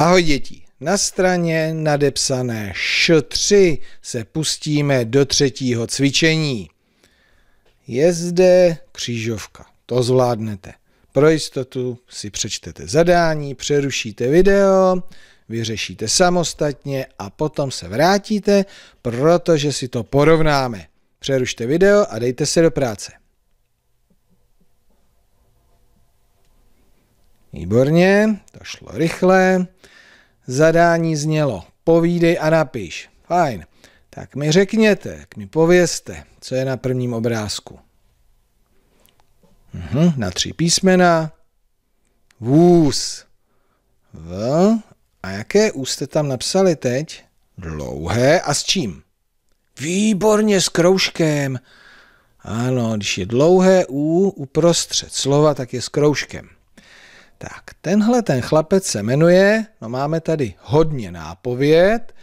Ahoj děti, na straně nadepsané š3 se pustíme do třetího cvičení. Je zde křížovka, to zvládnete. Pro jistotu si přečtete zadání, přerušíte video, vyřešíte samostatně a potom se vrátíte, protože si to porovnáme. Přerušte video a dejte se do práce. Výborně, to šlo rychle. Zadání znělo, povídej a napiš. Fajn. Tak mi řekněte, tak mi povězte, co je na prvním obrázku. Uhum, na tři písmena. Vůz. V. A jaké U jste tam napsali teď? Dlouhé a s čím? Výborně s kroužkem. Ano, když je dlouhé U uprostřed slova, tak je s kroužkem. Tak, tenhle ten chlapec se jmenuje, no máme tady hodně nápověd,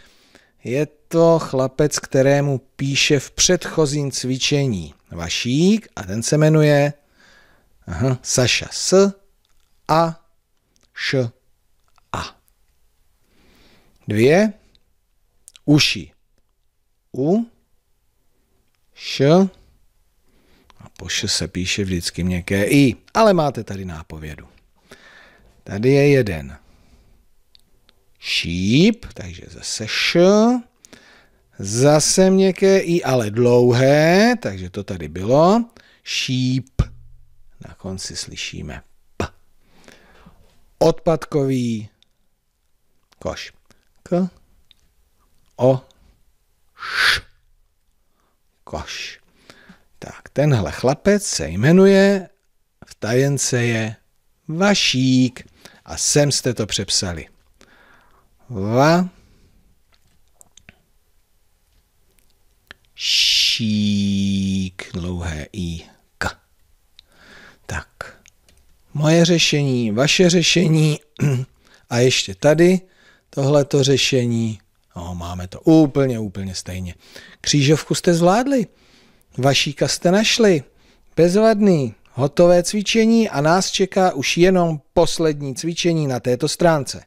je to chlapec, kterému píše v předchozím cvičení Vašík a ten se jmenuje aha, Saša S a Š A. Dvě uši. U, š, a po š se píše vždycky měkké i, ale máte tady nápovědu. Tady je jeden. Šíp, takže zase š. Zase měkké i, ale dlouhé, takže to tady bylo. Šíp. Na konci slyšíme p. Odpadkový koš. K. O. Š. Koš. Tak, tenhle chlapec se jmenuje, v tajence je Vašík a sem jste to přepsali. Va šík, dlouhé i k. Tak, moje řešení, vaše řešení a ještě tady tohleto řešení. No, máme to úplně, úplně stejně. Křížovku jste zvládli, vašíka jste našli, bezvadný hotové cvičení a nás čeká už jenom poslední cvičení na této stránce.